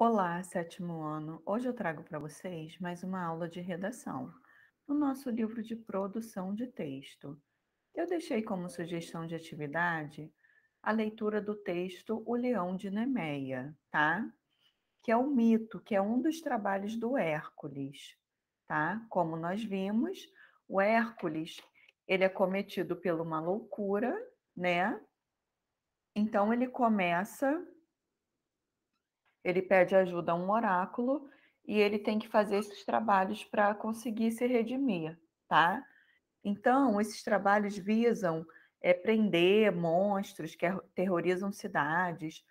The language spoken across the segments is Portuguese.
Olá, sétimo ano. Hoje eu trago para vocês mais uma aula de redação no nosso livro de produção de texto. Eu deixei como sugestão de atividade a leitura do texto O Leão de Nemeia, tá? Que é um mito, que é um dos trabalhos do Hércules, tá? Como nós vimos, o Hércules, ele é cometido pela uma loucura, né? Então ele começa ele pede ajuda a um oráculo e ele tem que fazer esses trabalhos para conseguir se redimir, tá? Então, esses trabalhos visam é, prender monstros que terrorizam cidades.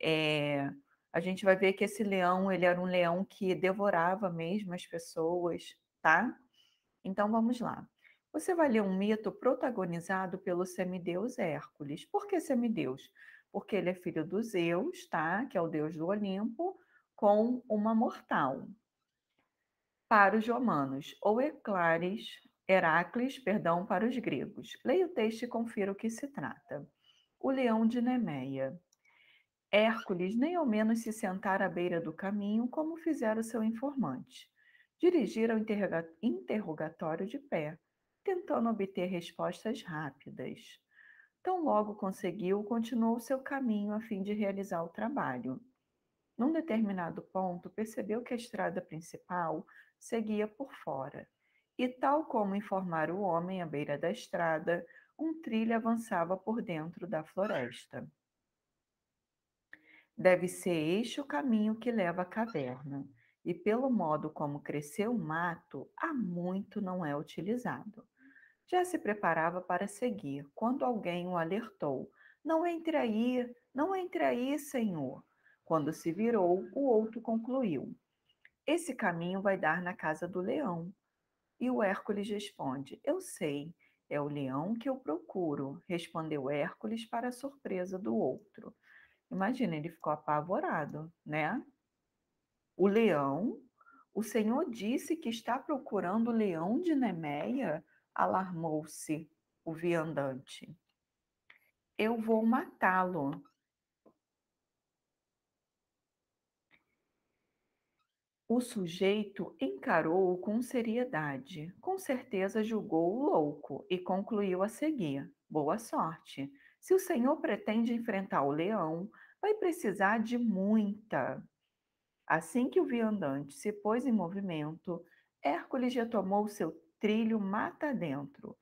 É, a gente vai ver que esse leão, ele era um leão que devorava mesmo as pessoas, tá? Então, vamos lá. Você vai ler um mito protagonizado pelo semideus Hércules. Por que semideus? porque ele é filho do Zeus, tá? Que é o deus do Olimpo, com uma mortal. Para os romanos, ou Eclares, Heracles, perdão, para os gregos. Leia o texto e confira o que se trata. O leão de Nemeia. Hércules nem ao menos se sentara à beira do caminho, como fizera seu informante. Dirigira o interrogatório de pé, tentando obter respostas rápidas. Tão logo conseguiu, continuou seu caminho a fim de realizar o trabalho. Num determinado ponto, percebeu que a estrada principal seguia por fora, e, tal como informara o homem à beira da estrada, um trilho avançava por dentro da floresta. Deve ser este o caminho que leva à caverna, e pelo modo como cresceu o mato, há muito não é utilizado. Já se preparava para seguir quando alguém o alertou: Não entre aí, não entre aí, senhor. Quando se virou, o outro concluiu: Esse caminho vai dar na casa do leão. E o Hércules responde: Eu sei, é o leão que eu procuro, respondeu Hércules para a surpresa do outro. Imagina, ele ficou apavorado, né? O leão, o Senhor disse que está procurando o leão de Nemeia alarmou-se o viandante. Eu vou matá-lo. O sujeito encarou-o com seriedade. Com certeza julgou-o louco e concluiu a seguir: Boa sorte. Se o senhor pretende enfrentar o leão, vai precisar de muita. Assim que o viandante se pôs em movimento, Hércules retomou seu trilho mata dentro.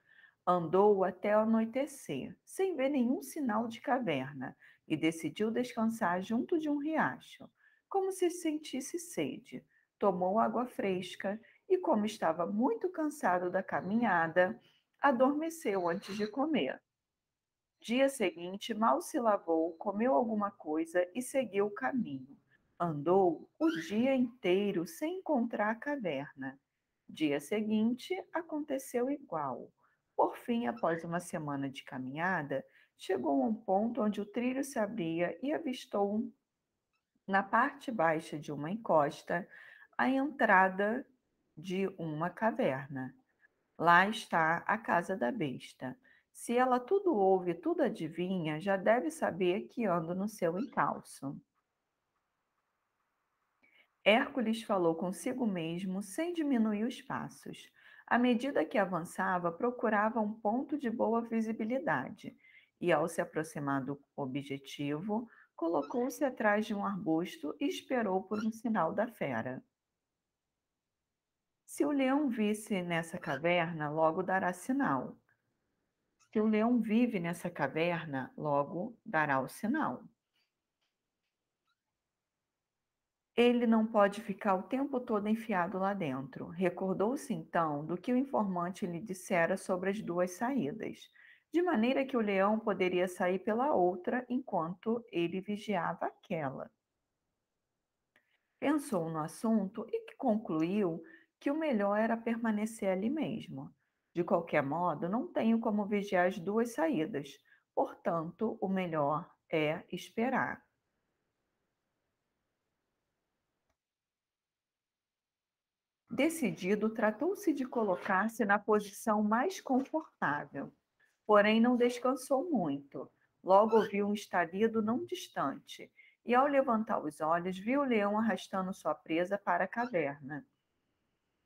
Andou até anoitecer, sem ver nenhum sinal de caverna, e decidiu descansar junto de um riacho. Como se sentisse sede, tomou água fresca e, como estava muito cansado da caminhada, adormeceu antes de comer. Dia seguinte, mal se lavou, comeu alguma coisa e seguiu o caminho. Andou o dia inteiro sem encontrar a caverna. Dia seguinte, aconteceu igual. Por fim, após uma semana de caminhada, chegou a um ponto onde o trilho se abria e avistou, na parte baixa de uma encosta, a entrada de uma caverna. Lá está a casa da besta. Se ela tudo ouve, e tudo adivinha, já deve saber que ando no seu encalço. Hércules falou consigo mesmo sem diminuir os passos. À medida que avançava, procurava um ponto de boa visibilidade e, ao se aproximar do objetivo, colocou-se atrás de um arbusto e esperou por um sinal da fera. Se o leão visse nessa caverna, logo dará sinal. Se o leão vive nessa caverna, logo dará o sinal. Ele não pode ficar o tempo todo enfiado lá dentro. Recordou-se então do que o informante lhe dissera sobre as duas saídas, de maneira que o leão poderia sair pela outra enquanto ele vigiava aquela. Pensou no assunto e que concluiu que o melhor era permanecer ali mesmo. De qualquer modo, não tenho como vigiar as duas saídas, portanto, o melhor é esperar. Decidido, tratou-se de colocar-se na posição mais confortável. Porém, não descansou muito. Logo ouviu um estalido não distante, e ao levantar os olhos, viu o leão arrastando sua presa para a caverna.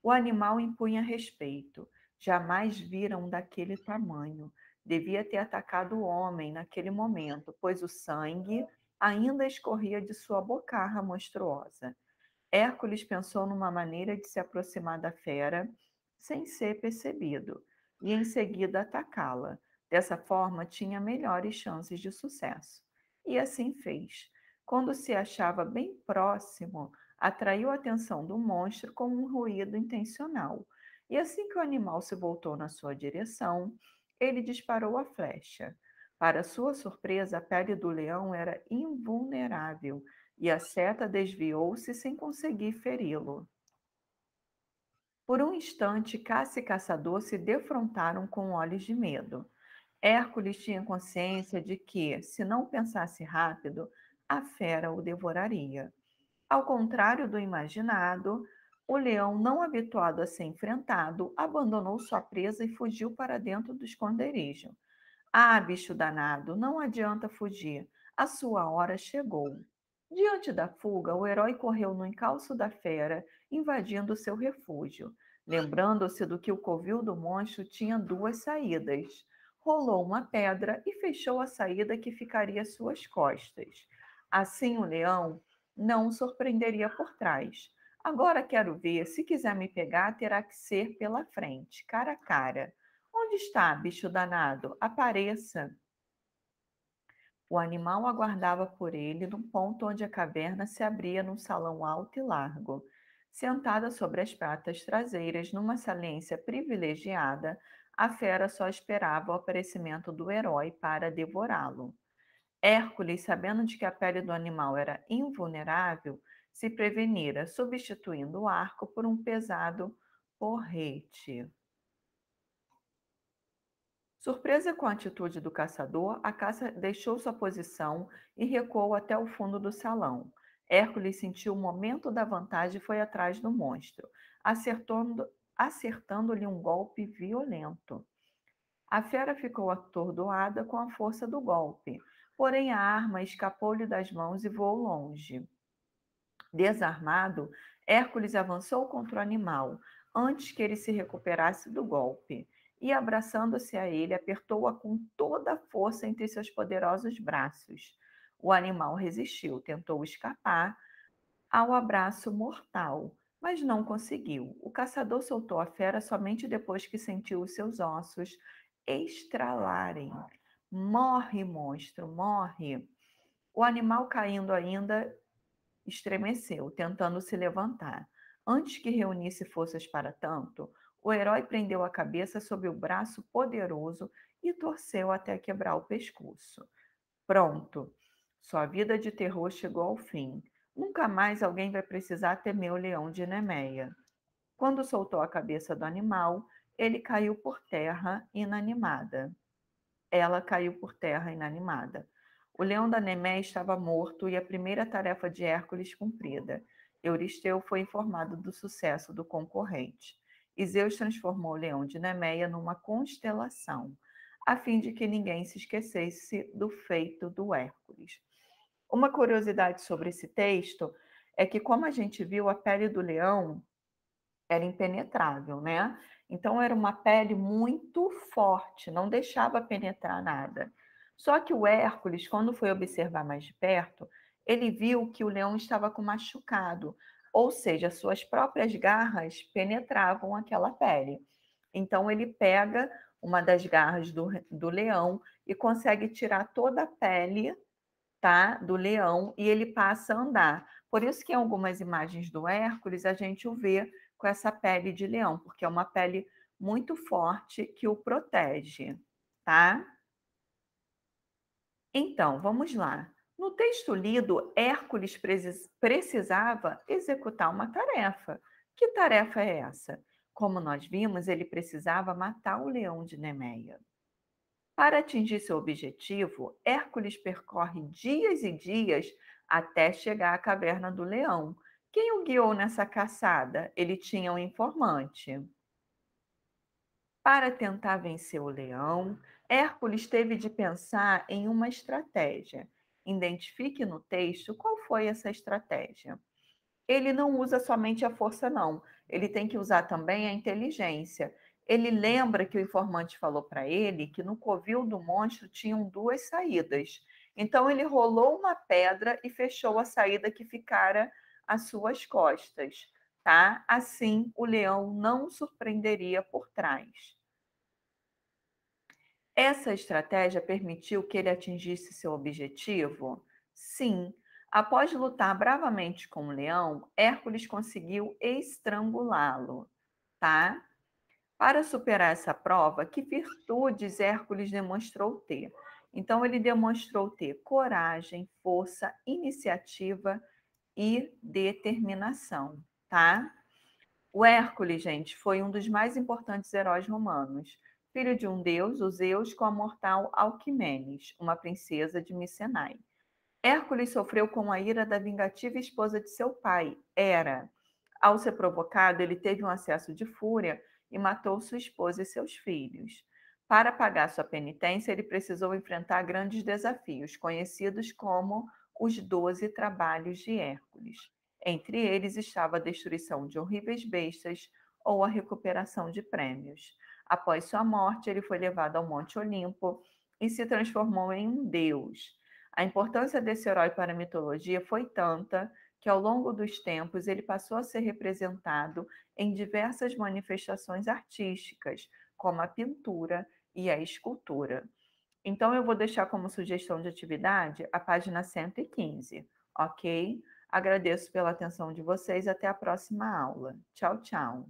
O animal impunha respeito. Jamais viram daquele tamanho. Devia ter atacado o homem naquele momento, pois o sangue ainda escorria de sua bocarra monstruosa. Hércules pensou numa maneira de se aproximar da fera sem ser percebido e em seguida atacá-la. Dessa forma, tinha melhores chances de sucesso. E assim fez. Quando se achava bem próximo, atraiu a atenção do monstro com um ruído intencional. E assim que o animal se voltou na sua direção, ele disparou a flecha. Para sua surpresa, a pele do leão era invulnerável e a seta desviou-se sem conseguir feri-lo. Por um instante, caça e caçador se defrontaram com olhos de medo. Hércules tinha consciência de que, se não pensasse rápido, a fera o devoraria. Ao contrário do imaginado, o leão, não habituado a ser enfrentado, abandonou sua presa e fugiu para dentro do esconderijo. Ah, bicho danado, não adianta fugir, a sua hora chegou. Diante da fuga, o herói correu no encalço da fera, invadindo seu refúgio. Lembrando-se do que o covil do monstro tinha duas saídas. Rolou uma pedra e fechou a saída que ficaria às suas costas. Assim o leão não o surpreenderia por trás. Agora quero ver, se quiser me pegar, terá que ser pela frente, cara a cara. Onde está, bicho danado? Apareça! O animal aguardava por ele num ponto onde a caverna se abria num salão alto e largo. Sentada sobre as patas traseiras, numa saliência privilegiada, a fera só esperava o aparecimento do herói para devorá-lo. Hércules, sabendo de que a pele do animal era invulnerável, se prevenira, substituindo o arco por um pesado porrete. Surpresa com a atitude do caçador, a caça deixou sua posição e recuou até o fundo do salão. Hércules sentiu o momento da vantagem e foi atrás do monstro, acertando-lhe acertando um golpe violento. A fera ficou atordoada com a força do golpe, porém a arma escapou-lhe das mãos e voou longe. Desarmado, Hércules avançou contra o animal antes que ele se recuperasse do golpe e, abraçando-se a ele, apertou-a com toda a força entre seus poderosos braços. O animal resistiu, tentou escapar ao abraço mortal, mas não conseguiu. O caçador soltou a fera somente depois que sentiu os seus ossos estralarem. Morre, monstro, morre. O animal caindo ainda estremeceu, tentando se levantar. Antes que reunisse forças para tanto, o herói prendeu a cabeça sob o braço poderoso e torceu até quebrar o pescoço. Pronto. Sua vida de terror chegou ao fim. Nunca mais alguém vai precisar temer o leão de Nemeia. Quando soltou a cabeça do animal, ele caiu por terra inanimada. Ela caiu por terra inanimada. O leão da Nemeia estava morto e a primeira tarefa de Hércules cumprida. Euristeu foi informado do sucesso do concorrente. E Zeus transformou o leão de Nemeia numa constelação, a fim de que ninguém se esquecesse do feito do Hércules. Uma curiosidade sobre esse texto é que, como a gente viu, a pele do leão era impenetrável, né? Então era uma pele muito forte, não deixava penetrar nada. Só que o Hércules, quando foi observar mais de perto, ele viu que o leão estava com machucado, ou seja, suas próprias garras penetravam aquela pele. Então ele pega uma das garras do, do leão e consegue tirar toda a pele tá, do leão e ele passa a andar. Por isso que em algumas imagens do Hércules a gente o vê com essa pele de leão, porque é uma pele muito forte que o protege, tá? Então, vamos lá. No texto lido, Hércules precisava executar uma tarefa. Que tarefa é essa? Como nós vimos, ele precisava matar o leão de Nemeia. Para atingir seu objetivo, Hércules percorre dias e dias até chegar à caverna do leão. Quem o guiou nessa caçada? Ele tinha um informante. Para tentar vencer o leão, Hércules teve de pensar em uma estratégia. Identifique no texto qual foi essa estratégia. Ele não usa somente a força, não. Ele tem que usar também a inteligência. Ele lembra que o informante falou para ele que no covil do monstro tinham duas saídas. Então ele rolou uma pedra e fechou a saída que ficara às suas costas, tá? Assim, o leão não surpreenderia por trás. Essa estratégia permitiu que ele atingisse seu objetivo? Sim. Após lutar bravamente com o leão, Hércules conseguiu estrangulá-lo, tá? Para superar essa prova, que virtudes Hércules demonstrou ter? Então, ele demonstrou ter coragem, força, iniciativa e determinação, tá? O Hércules, gente, foi um dos mais importantes heróis romanos filho de um deus, o Zeus, com a mortal Alquimenes, uma princesa de Micenai. Hércules sofreu com a ira da vingativa esposa de seu pai, Hera. Ao ser provocado, ele teve um acesso de fúria e matou sua esposa e seus filhos. Para pagar sua penitência, ele precisou enfrentar grandes desafios, conhecidos como os Doze Trabalhos de Hércules. Entre eles estava a destruição de horríveis bestas ou a recuperação de prêmios. Após sua morte, ele foi levado ao Monte Olimpo e se transformou em um deus. A importância desse herói para a mitologia foi tanta que, ao longo dos tempos, ele passou a ser representado em diversas manifestações artísticas, como a pintura e a escultura. Então, eu vou deixar como sugestão de atividade a página 115, ok? Agradeço pela atenção de vocês. Até a próxima aula. Tchau, tchau.